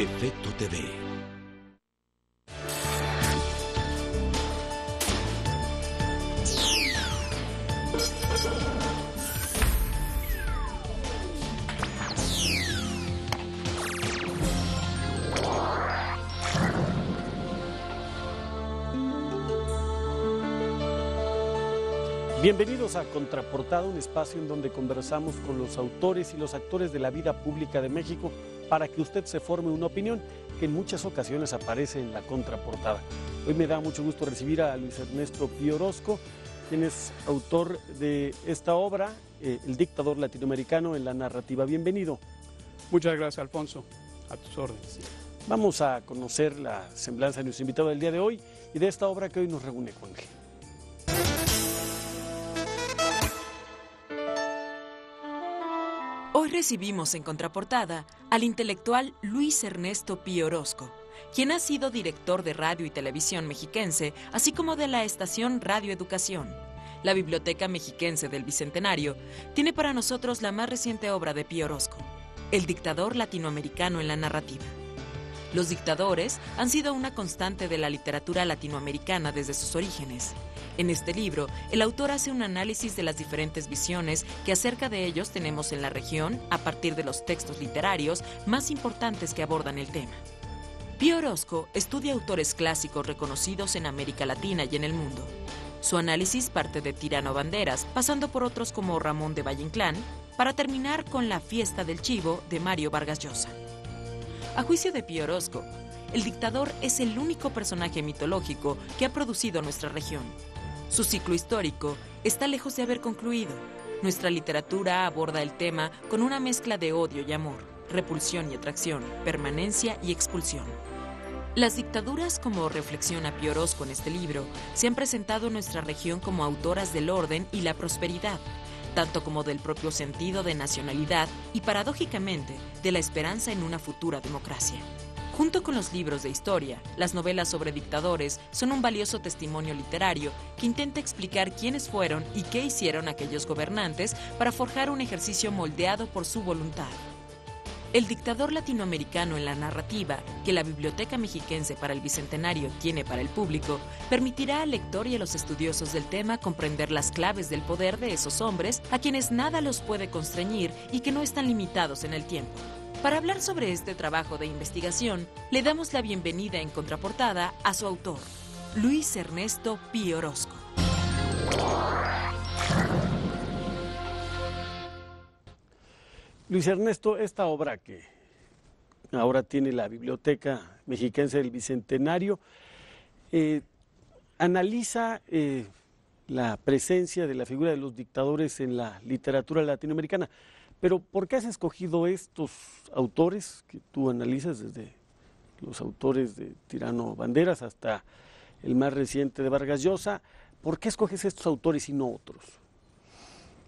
Efecto TV. Bienvenidos a Contraportada, un espacio en donde conversamos con los autores y los actores de la vida pública de México para que usted se forme una opinión que en muchas ocasiones aparece en la contraportada. Hoy me da mucho gusto recibir a Luis Ernesto Piorosco, quien es autor de esta obra, eh, El dictador latinoamericano en la narrativa. Bienvenido. Muchas gracias, Alfonso. A tus órdenes. Vamos a conocer la semblanza de nuestro invitado del día de hoy y de esta obra que hoy nos reúne, con él. recibimos en contraportada al intelectual Luis Ernesto Pío Orozco, quien ha sido director de radio y televisión mexiquense, así como de la estación Radio Educación. La Biblioteca Mexiquense del Bicentenario tiene para nosotros la más reciente obra de Pío Orozco, El dictador latinoamericano en la narrativa. Los dictadores han sido una constante de la literatura latinoamericana desde sus orígenes. En este libro, el autor hace un análisis de las diferentes visiones que acerca de ellos tenemos en la región a partir de los textos literarios más importantes que abordan el tema. Pío Orozco estudia autores clásicos reconocidos en América Latina y en el mundo. Su análisis parte de Tirano Banderas, pasando por otros como Ramón de Valle Inclán, para terminar con La fiesta del chivo de Mario Vargas Llosa. A juicio de Piorosco, el dictador es el único personaje mitológico que ha producido nuestra región. Su ciclo histórico está lejos de haber concluido. Nuestra literatura aborda el tema con una mezcla de odio y amor, repulsión y atracción, permanencia y expulsión. Las dictaduras, como reflexiona a en este libro, se han presentado en nuestra región como autoras del orden y la prosperidad, tanto como del propio sentido de nacionalidad y, paradójicamente, de la esperanza en una futura democracia. Junto con los libros de historia, las novelas sobre dictadores son un valioso testimonio literario que intenta explicar quiénes fueron y qué hicieron aquellos gobernantes para forjar un ejercicio moldeado por su voluntad. El dictador latinoamericano en la narrativa que la Biblioteca Mexiquense para el Bicentenario tiene para el público permitirá al lector y a los estudiosos del tema comprender las claves del poder de esos hombres a quienes nada los puede constreñir y que no están limitados en el tiempo. Para hablar sobre este trabajo de investigación, le damos la bienvenida en contraportada a su autor, Luis Ernesto Pío Orozco. Luis Ernesto, esta obra que ahora tiene la Biblioteca Mexicana del Bicentenario, eh, analiza eh, la presencia de la figura de los dictadores en la literatura latinoamericana. Pero ¿por qué has escogido estos autores que tú analizas desde los autores de Tirano Banderas hasta el más reciente de Vargas Llosa? ¿Por qué escoges estos autores y no otros?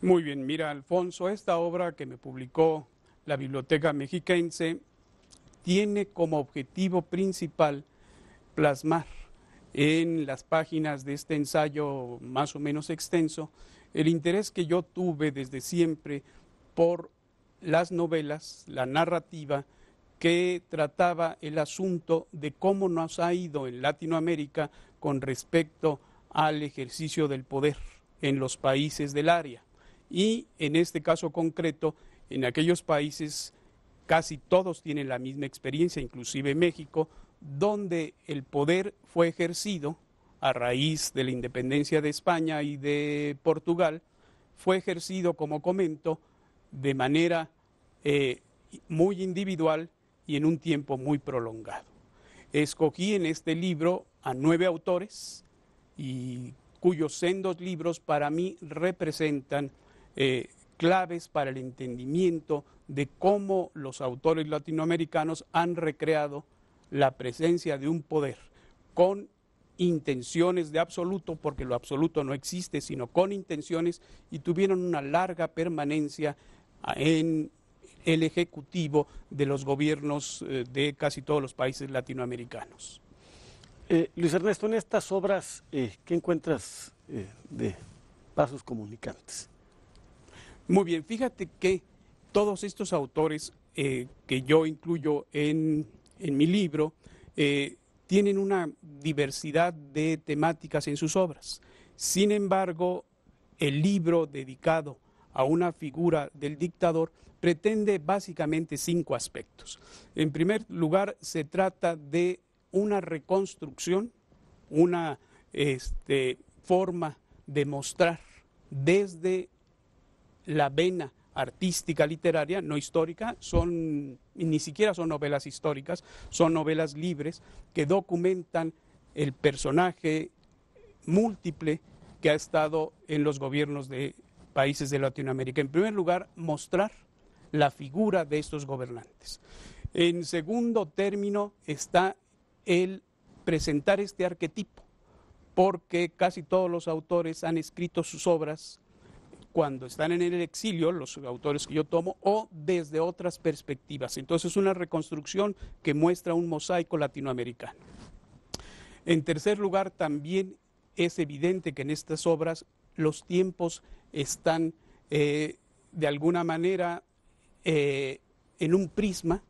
Muy bien, mira Alfonso, esta obra que me publicó la Biblioteca Mexiquense tiene como objetivo principal plasmar en las páginas de este ensayo más o menos extenso el interés que yo tuve desde siempre por las novelas, la narrativa que trataba el asunto de cómo nos ha ido en Latinoamérica con respecto al ejercicio del poder en los países del área y en este caso concreto, en aquellos países casi todos tienen la misma experiencia, inclusive México, donde el poder fue ejercido a raíz de la independencia de España y de Portugal, fue ejercido, como comento, de manera eh, muy individual y en un tiempo muy prolongado. Escogí en este libro a nueve autores y cuyos sendos libros para mí representan eh, claves para el entendimiento de cómo los autores latinoamericanos han recreado la presencia de un poder con intenciones de absoluto, porque lo absoluto no existe, sino con intenciones, y tuvieron una larga permanencia en el ejecutivo de los gobiernos eh, de casi todos los países latinoamericanos. Eh, Luis Ernesto, en estas obras, ¿qué encuentras de pasos comunicantes? Muy bien, fíjate que todos estos autores eh, que yo incluyo en, mi libro eh, tienen una diversidad de temáticas en sus obras. Sin embargo, el libro dedicado a una figura del dictador pretende básicamente cinco aspectos. En primer lugar, se trata de una reconstrucción, una este, forma de mostrar desde la vena artística, literaria, no histórica, son, ni siquiera son novelas históricas, son novelas libres que documentan el personaje múltiple que ha estado en los gobiernos de países de Latinoamérica. En primer lugar, mostrar la figura de estos gobernantes. En segundo término está el presentar este arquetipo, porque casi todos los autores han escrito sus obras cuando están en el exilio, los autores que yo tomo, o desde otras perspectivas. Entonces, es una reconstrucción que muestra un mosaico latinoamericano. En tercer lugar, también es evidente que en estas obras los tiempos están eh, de alguna manera eh, en un prisma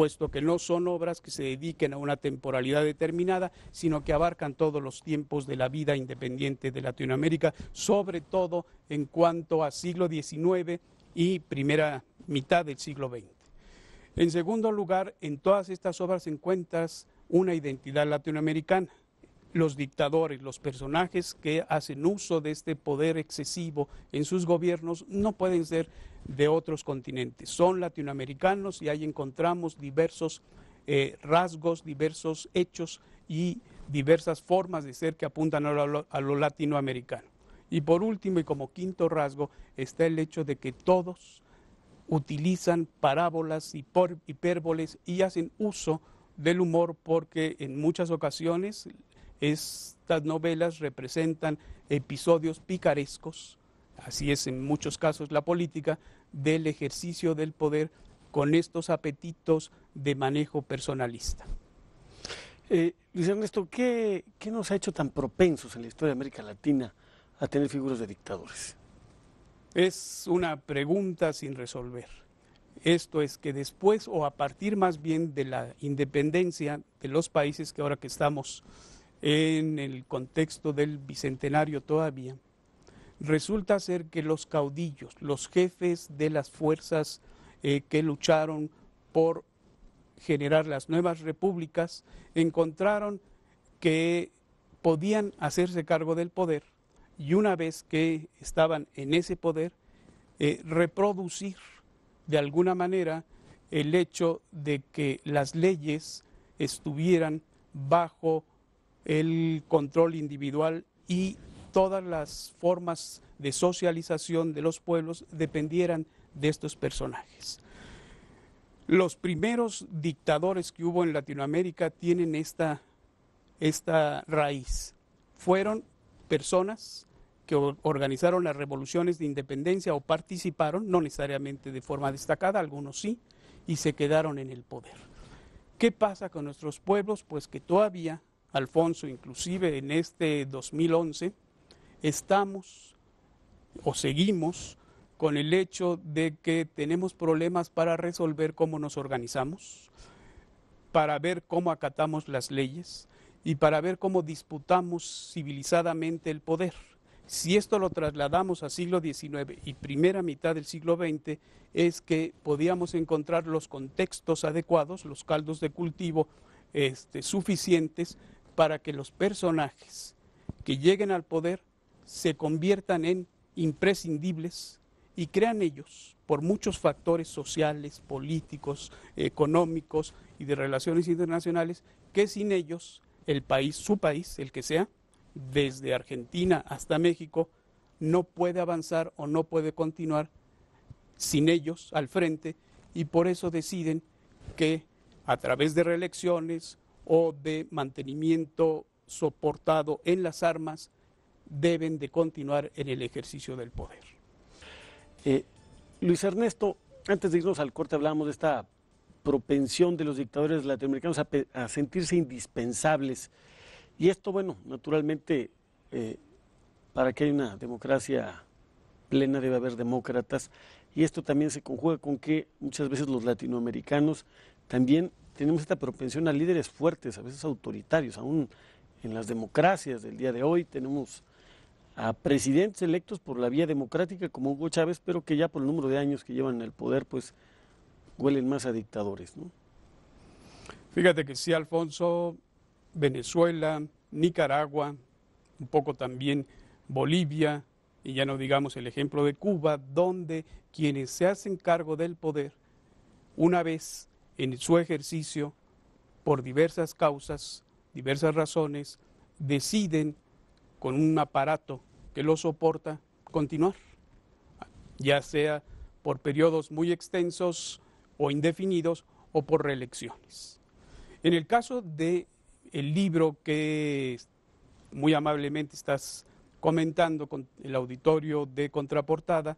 puesto que no son obras que se dediquen a una temporalidad determinada, sino que abarcan todos los tiempos de la vida independiente de Latinoamérica, sobre todo en cuanto a siglo XIX y primera mitad del siglo XX. En segundo lugar, en todas estas obras encuentras una identidad latinoamericana los dictadores, los personajes que hacen uso de este poder excesivo en sus gobiernos no pueden ser de otros continentes. Son latinoamericanos y ahí encontramos diversos eh, rasgos, diversos hechos y diversas formas de ser que apuntan a lo, latinoamericano. Y por último y como quinto rasgo está el hecho de que todos utilizan parábolas, y hipérboles y hacen uso del humor porque en muchas ocasiones estas novelas representan episodios picarescos así es en muchos casos la política, del ejercicio del poder con estos apetitos de manejo personalista. Eh, Luis Ernesto, ¿qué nos ha hecho tan propensos en la historia de América Latina a tener figuras de dictadores? Es una pregunta sin resolver. Esto es que después o a partir más bien de la independencia de los países que ahora que estamos en el contexto del bicentenario todavía, Resulta ser que los caudillos, los jefes de las fuerzas eh, que lucharon por generar las nuevas repúblicas, encontraron que podían hacerse cargo del poder y una vez que estaban en ese poder, eh, reproducir de alguna manera el hecho de que las leyes estuvieran bajo el control individual y todas las formas de socialización de los pueblos dependieran de estos personajes. Los primeros dictadores que hubo en Latinoamérica tienen esta, raíz. Fueron personas que organizaron las revoluciones de independencia o participaron, no necesariamente de forma destacada, algunos sí, y se quedaron en el poder. ¿Qué pasa con nuestros pueblos? Pues que todavía, Alfonso, inclusive en este 2011, estamos o seguimos con el hecho de que tenemos problemas para resolver cómo nos organizamos, para ver cómo acatamos las leyes y para ver cómo disputamos civilizadamente el poder. Si esto lo trasladamos al siglo XIX y primera mitad del siglo XX, es que podíamos encontrar los contextos adecuados, los caldos de cultivo este, suficientes para que los personajes que lleguen al poder se conviertan en imprescindibles y crean ellos, por muchos factores sociales, políticos, económicos y de relaciones internacionales, que sin ellos el país, su país, el que sea, desde Argentina hasta México, no puede avanzar o no puede continuar sin ellos al frente y por eso deciden que a través de reelecciones o de mantenimiento soportado en las armas deben de continuar en el ejercicio del poder. Eh, Luis Ernesto, antes de irnos al corte hablábamos de esta propensión de los dictadores latinoamericanos a, sentirse indispensables. Y esto, bueno, naturalmente, eh, para que haya una democracia plena debe haber demócratas. Y esto también se conjuga con que muchas veces los latinoamericanos también tenemos esta propensión a líderes fuertes, a veces autoritarios, aún en las democracias del día de hoy tenemos a presidentes electos por la vía democrática como Hugo Chávez, pero que ya por el número de años que llevan en el poder, pues huelen más a dictadores. ¿no? Fíjate que sí, Alfonso, Venezuela, Nicaragua, un poco también Bolivia, y ya no digamos el ejemplo de Cuba, donde quienes se hacen cargo del poder, una vez en su ejercicio, por diversas causas, diversas razones, deciden con un aparato que lo soporta continuar, ya sea por periodos muy extensos o indefinidos o por reelecciones. En el caso del el libro que muy amablemente estás comentando con el auditorio de contraportada,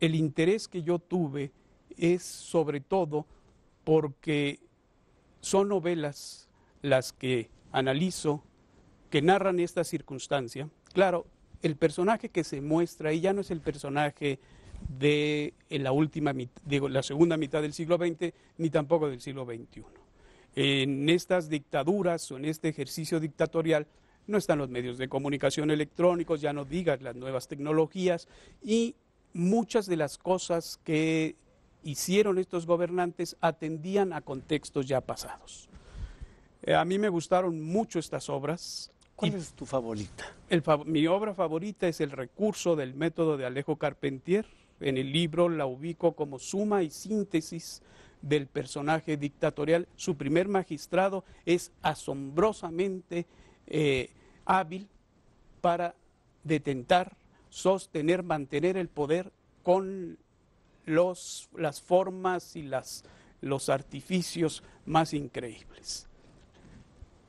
el interés que yo tuve es sobre todo porque son novelas las que analizo que narran esta circunstancia. Claro, el personaje que se muestra ahí ya no es el personaje de eh, la última digo, la segunda mitad del siglo XX ni tampoco del siglo XXI. En estas dictaduras o en este ejercicio dictatorial no están los medios de comunicación electrónicos, ya no digas las nuevas tecnologías y muchas de las cosas que hicieron estos gobernantes atendían a contextos ya pasados. Eh, a mí me gustaron mucho estas obras, ¿Cuál es tu favorita? mi obra favorita es El recurso del método de Alejo Carpentier. En el libro la ubico como suma y síntesis del personaje dictatorial. Su primer magistrado es asombrosamente eh, hábil para detentar, sostener, mantener el poder con las formas y las, los artificios más increíbles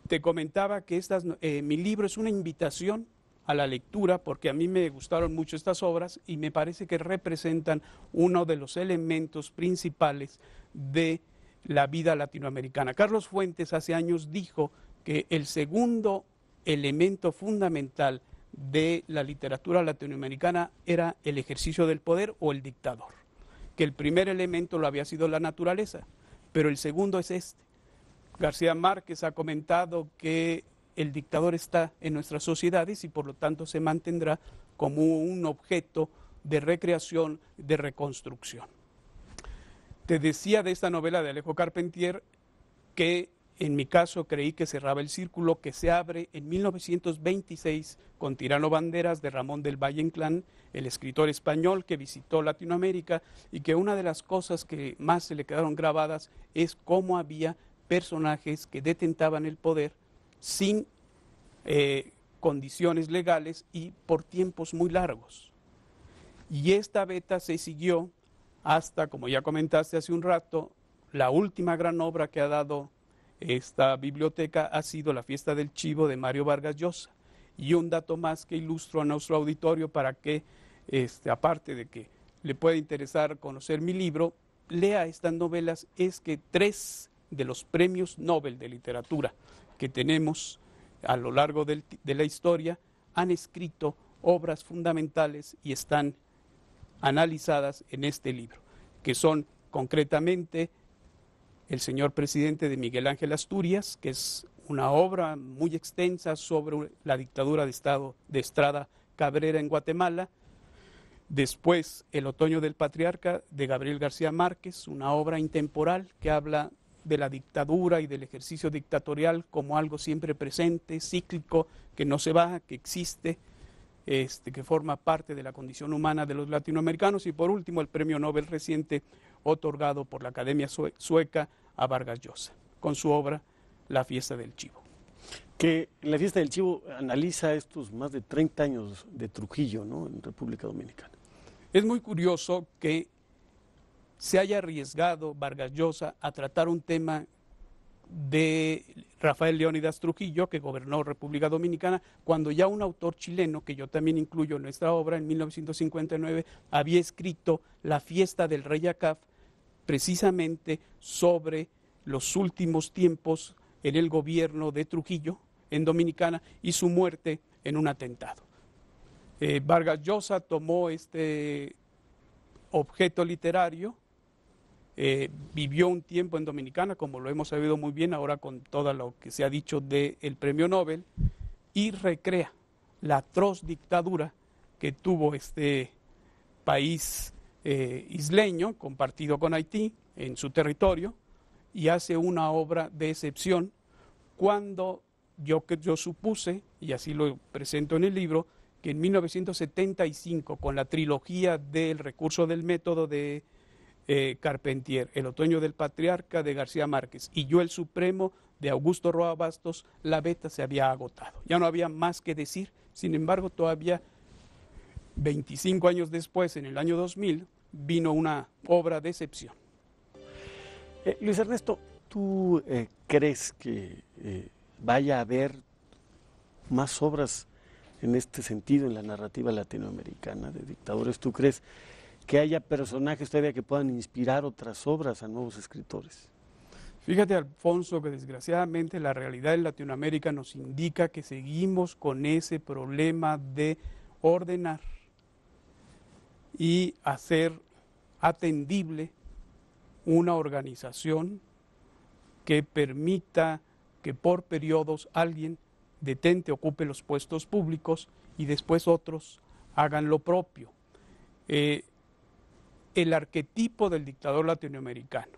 te comentaba que estas, eh, mi libro es una invitación a la lectura porque a mí me gustaron mucho estas obras y me parece que representan uno de los elementos principales de la vida latinoamericana. Carlos Fuentes hace años dijo que el segundo elemento fundamental de la literatura latinoamericana era el ejercicio del poder o el dictador, que el primer elemento lo había sido la naturaleza, pero el segundo es este, García Márquez ha comentado que el dictador está en nuestras sociedades y por lo tanto se mantendrá como un objeto de recreación, de reconstrucción. Te decía de esta novela de Alejo Carpentier que en mi caso creí que cerraba el círculo que se abre en 1926 con Tirano Banderas de Ramón del Valle Inclán, el escritor español que visitó Latinoamérica y que una de las cosas que más se le quedaron grabadas es cómo había personajes que detentaban el poder sin eh, condiciones legales y por tiempos muy largos. Y esta beta se siguió hasta, como ya comentaste hace un rato, la última gran obra que ha dado esta biblioteca ha sido la fiesta del chivo de Mario Vargas Llosa. Y un dato más que ilustro a nuestro auditorio para que, este, aparte de que le pueda interesar conocer mi libro, lea estas novelas, es que tres de los premios Nobel de literatura que tenemos a lo largo de la historia han escrito obras fundamentales y están analizadas en este libro, que son concretamente El señor presidente de Miguel Ángel Asturias, que es una obra muy extensa sobre la dictadura de Estado de Estrada Cabrera en Guatemala, después El otoño del patriarca de Gabriel García Márquez, una obra intemporal que habla de la dictadura y del ejercicio dictatorial como algo siempre presente, cíclico, que no se va, que existe, este, que forma parte de la condición humana de los latinoamericanos. Y por último, el premio Nobel reciente otorgado por la Academia Sueca a Vargas Llosa, con su obra La fiesta del chivo. Que la fiesta del chivo analiza estos más de 30 años de Trujillo en República Dominicana. Es muy curioso que se haya arriesgado Vargas Llosa a tratar un tema de Rafael Leónidas Trujillo, que gobernó República Dominicana, cuando ya un autor chileno, que yo también incluyo en nuestra obra, en 1959, había escrito La fiesta del rey Acaf, precisamente sobre los últimos tiempos en el gobierno de Trujillo en Dominicana y su muerte en un atentado. Eh, Vargas Llosa tomó este objeto literario eh, vivió un tiempo en Dominicana, como lo hemos sabido muy bien ahora con todo lo que se ha dicho del premio Nobel, y recrea la atroz dictadura que tuvo este país eh, isleño, compartido con Haití, en su territorio, y hace una obra de excepción cuando yo, yo supuse, y así lo presento en el libro, que en 1975, con la trilogía del recurso del método de eh, Carpentier, El otoño del patriarca de García Márquez y Yo el Supremo de Augusto Roa Bastos, la beta se había agotado. Ya no había más que decir. Sin embargo, todavía 25 años después, en el año 2000, vino una obra de excepción. Eh, Luis Ernesto, ¿tú eh, crees que vaya a haber más obras en este sentido en la narrativa latinoamericana de dictadores? ¿Tú crees que haya personajes todavía que puedan inspirar otras obras a nuevos escritores. Fíjate, Alfonso, que desgraciadamente la realidad en Latinoamérica nos indica que seguimos con ese problema de ordenar y hacer atendible una organización que permita que por periodos alguien detente, ocupe los puestos públicos y después otros hagan lo propio. Eh, el arquetipo del dictador latinoamericano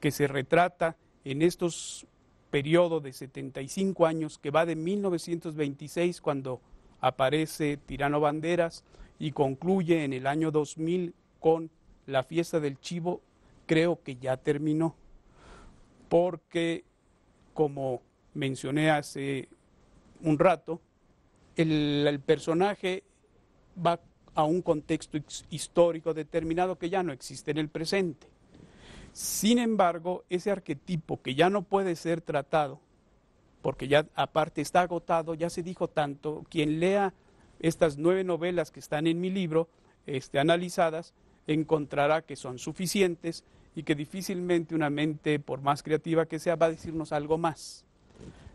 que se retrata en estos periodos de 75 años que va de 1926 cuando aparece Tirano Banderas y concluye en el año 2000 con la fiesta del chivo, creo que ya terminó, porque como mencioné hace un rato, el, personaje va a un contexto histórico determinado que ya no existe en el presente. Sin embargo, ese arquetipo que ya no puede ser tratado, porque ya aparte está agotado, ya se dijo tanto, quien lea estas nueve novelas que están en mi libro, este, analizadas, encontrará que son suficientes y que difícilmente una mente, por más creativa que sea, va a decirnos algo más.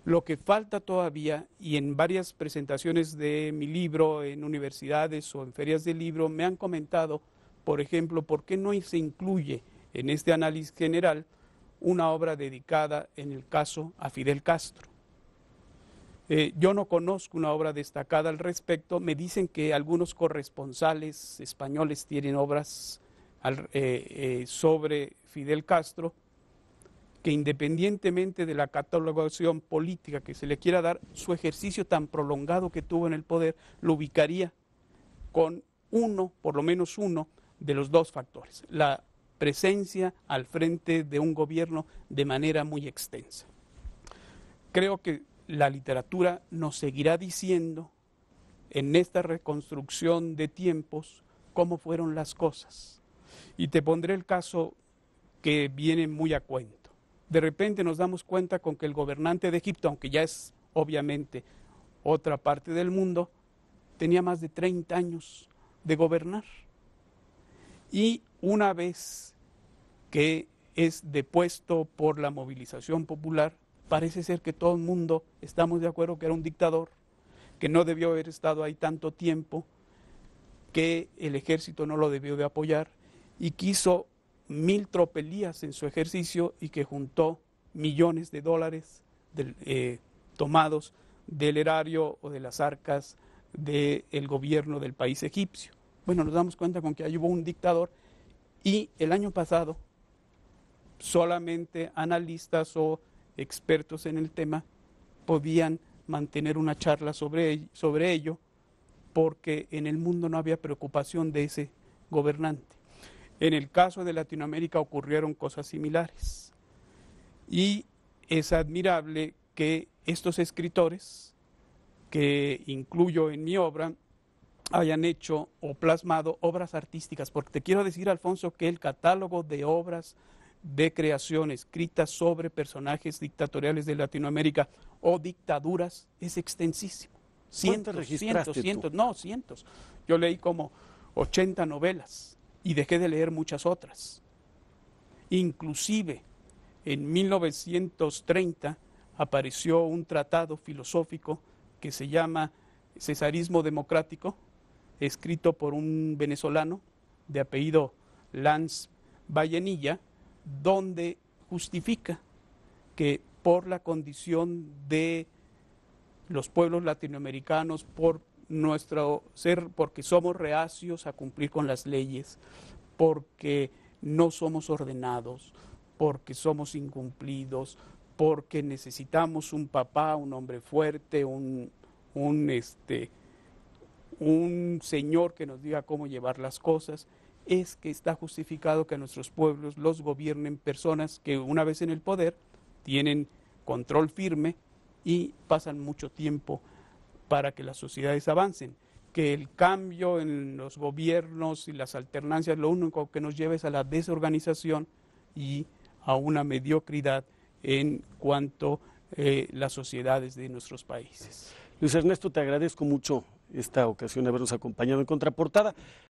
Lo que falta todavía, y en varias presentaciones de mi libro en universidades o en ferias de libro, me han comentado, por ejemplo, por qué no se incluye en este análisis general una obra dedicada, en el caso, a Fidel Castro. Eh, yo no conozco una obra destacada al respecto. Me dicen que algunos corresponsales españoles tienen obras eh, eh, sobre Fidel Castro, que independientemente de la catalogación política que se le quiera dar, su ejercicio tan prolongado que tuvo en el poder lo ubicaría con uno, por lo menos uno, de los dos factores, la presencia al frente de un gobierno de manera muy extensa. Creo que la literatura nos seguirá diciendo en esta reconstrucción de tiempos cómo fueron las cosas. Y te pondré el caso que viene muy a cuenta de repente nos damos cuenta con que el gobernante de Egipto, aunque ya es obviamente otra parte del mundo, tenía más de 30 años de gobernar. Y una vez que es depuesto por la movilización popular, parece ser que todo el mundo estamos de acuerdo que era un dictador, que no debió haber estado ahí tanto tiempo, que el ejército no lo debió de apoyar y quiso mil tropelías en su ejercicio y que juntó millones de dólares eh, tomados del erario o de las arcas del gobierno del país egipcio. Bueno, nos damos cuenta con que ahí hubo un dictador y el año pasado solamente analistas o expertos en el tema podían mantener una charla sobre, sobre ello porque en el mundo no había preocupación de ese gobernante. En el caso de Latinoamérica ocurrieron cosas similares. Y es admirable que estos escritores, que incluyo en mi obra, hayan hecho o plasmado obras artísticas, porque te quiero decir, Alfonso, que el catálogo de obras de creación escritas sobre personajes dictatoriales de Latinoamérica o dictaduras es extensísimo. Cientos, cientos, cientos, no, cientos. Yo leí como 80 novelas y dejé de leer muchas otras. Inclusive en 1930 apareció un tratado filosófico que se llama Cesarismo Democrático, escrito por un venezolano de apellido Lance Vallenilla, donde justifica que por la condición de los pueblos latinoamericanos, por nuestro ser porque somos reacios a cumplir con las leyes, porque no somos ordenados, porque somos incumplidos, porque necesitamos un papá, un hombre fuerte, un, un, este, un señor que nos diga cómo llevar las cosas, es que está justificado que nuestros pueblos los gobiernen personas que una vez en el poder tienen control firme y pasan mucho tiempo para que las sociedades avancen, que el cambio en los gobiernos y las alternancias lo único que nos lleva es a la desorganización y a una mediocridad en cuanto a eh, las sociedades de nuestros países. Luis Ernesto, te agradezco mucho esta ocasión de habernos acompañado en Contraportada.